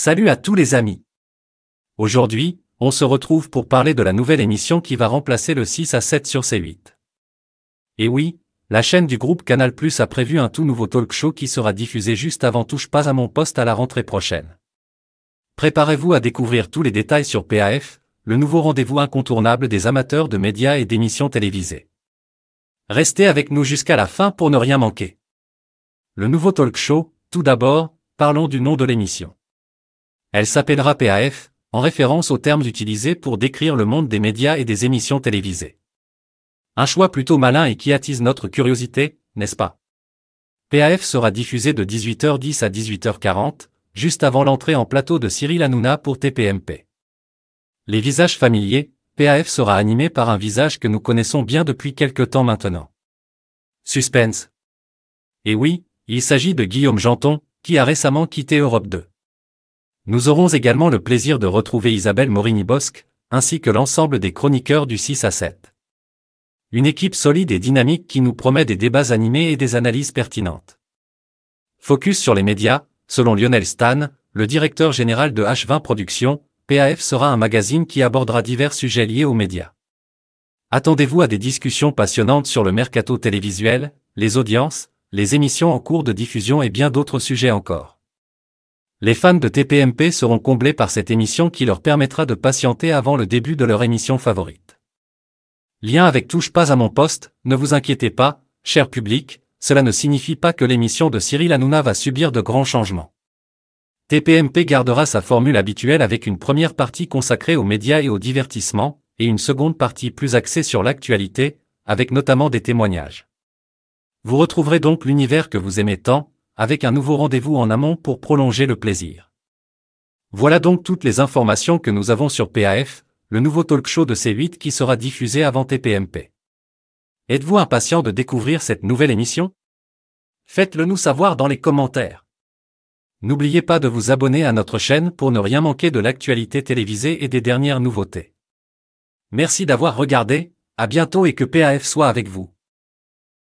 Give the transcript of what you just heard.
Salut à tous les amis. Aujourd'hui, on se retrouve pour parler de la nouvelle émission qui va remplacer le 6 à 7 sur C8. Et oui, la chaîne du groupe Canal Plus a prévu un tout nouveau talk show qui sera diffusé juste avant Touche pas à mon poste à la rentrée prochaine. Préparez-vous à découvrir tous les détails sur PAF, le nouveau rendez-vous incontournable des amateurs de médias et d'émissions télévisées. Restez avec nous jusqu'à la fin pour ne rien manquer. Le nouveau talk show, tout d'abord, parlons du nom de l'émission. Elle s'appellera PAF, en référence aux termes utilisés pour décrire le monde des médias et des émissions télévisées. Un choix plutôt malin et qui attise notre curiosité, n'est-ce pas PAF sera diffusé de 18h10 à 18h40, juste avant l'entrée en plateau de Cyril Hanouna pour TPMP. Les visages familiers, PAF sera animé par un visage que nous connaissons bien depuis quelque temps maintenant. Suspense. Et oui, il s'agit de Guillaume Janton, qui a récemment quitté Europe 2. Nous aurons également le plaisir de retrouver Isabelle Morini-Bosque, ainsi que l'ensemble des chroniqueurs du 6 à 7. Une équipe solide et dynamique qui nous promet des débats animés et des analyses pertinentes. Focus sur les médias, selon Lionel Stan, le directeur général de H20 Productions, PAF sera un magazine qui abordera divers sujets liés aux médias. Attendez-vous à des discussions passionnantes sur le mercato télévisuel, les audiences, les émissions en cours de diffusion et bien d'autres sujets encore. Les fans de TPMP seront comblés par cette émission qui leur permettra de patienter avant le début de leur émission favorite. Lien avec Touche pas à mon poste, ne vous inquiétez pas, cher public, cela ne signifie pas que l'émission de Cyril Hanouna va subir de grands changements. TPMP gardera sa formule habituelle avec une première partie consacrée aux médias et au divertissement, et une seconde partie plus axée sur l'actualité, avec notamment des témoignages. Vous retrouverez donc l'univers que vous aimez tant, avec un nouveau rendez-vous en amont pour prolonger le plaisir. Voilà donc toutes les informations que nous avons sur PAF, le nouveau talk show de C8 qui sera diffusé avant TPMP. Êtes-vous impatient de découvrir cette nouvelle émission Faites-le nous savoir dans les commentaires. N'oubliez pas de vous abonner à notre chaîne pour ne rien manquer de l'actualité télévisée et des dernières nouveautés. Merci d'avoir regardé, à bientôt et que PAF soit avec vous.